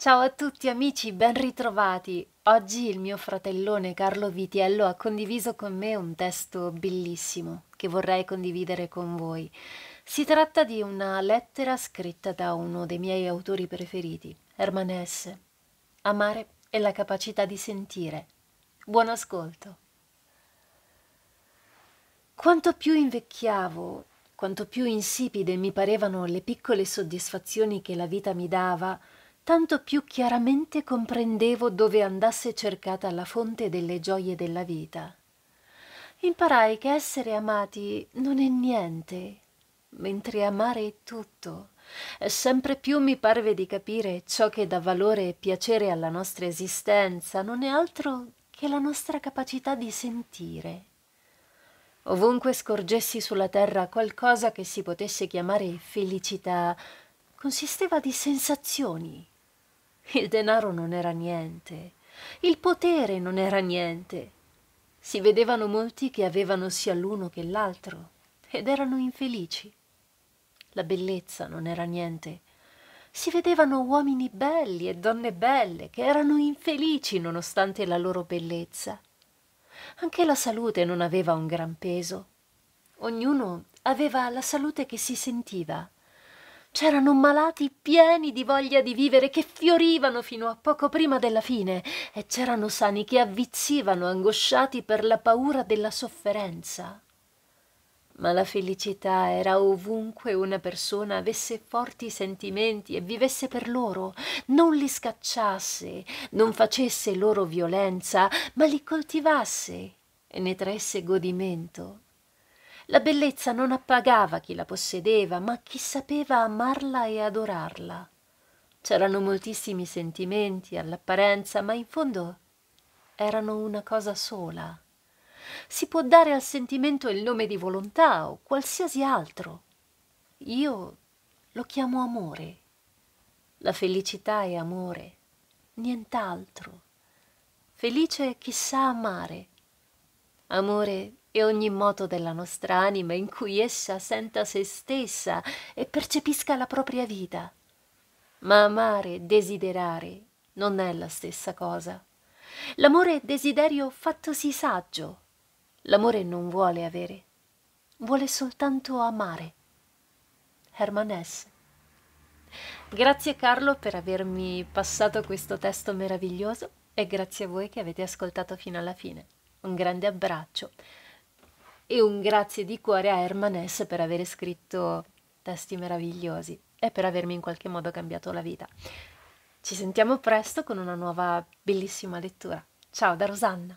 Ciao a tutti amici, ben ritrovati! Oggi il mio fratellone Carlo Vitiello ha condiviso con me un testo bellissimo che vorrei condividere con voi. Si tratta di una lettera scritta da uno dei miei autori preferiti, Herman Hesse. Amare è la capacità di sentire. Buon ascolto! Quanto più invecchiavo, quanto più insipide mi parevano le piccole soddisfazioni che la vita mi dava, tanto più chiaramente comprendevo dove andasse cercata la fonte delle gioie della vita. Imparai che essere amati non è niente, mentre amare è tutto. Sempre più mi parve di capire ciò che dà valore e piacere alla nostra esistenza non è altro che la nostra capacità di sentire. Ovunque scorgessi sulla terra qualcosa che si potesse chiamare felicità, consisteva di sensazioni, il denaro non era niente, il potere non era niente. Si vedevano molti che avevano sia l'uno che l'altro ed erano infelici. La bellezza non era niente. Si vedevano uomini belli e donne belle che erano infelici nonostante la loro bellezza. Anche la salute non aveva un gran peso. Ognuno aveva la salute che si sentiva C'erano malati pieni di voglia di vivere che fiorivano fino a poco prima della fine e c'erano sani che avvizzivano angosciati per la paura della sofferenza. Ma la felicità era ovunque una persona avesse forti sentimenti e vivesse per loro, non li scacciasse, non facesse loro violenza, ma li coltivasse e ne traesse godimento la bellezza non appagava chi la possedeva ma chi sapeva amarla e adorarla c'erano moltissimi sentimenti all'apparenza ma in fondo erano una cosa sola si può dare al sentimento il nome di volontà o qualsiasi altro io lo chiamo amore la felicità è amore nient'altro felice chi sa amare amore è e ogni moto della nostra anima in cui essa senta se stessa e percepisca la propria vita. Ma amare, e desiderare, non è la stessa cosa. L'amore è desiderio fattosi saggio. L'amore non vuole avere, vuole soltanto amare. Herman S. Grazie Carlo per avermi passato questo testo meraviglioso e grazie a voi che avete ascoltato fino alla fine. Un grande abbraccio e un grazie di cuore a Herman S per aver scritto testi meravigliosi e per avermi in qualche modo cambiato la vita. Ci sentiamo presto con una nuova bellissima lettura. Ciao da Rosanna!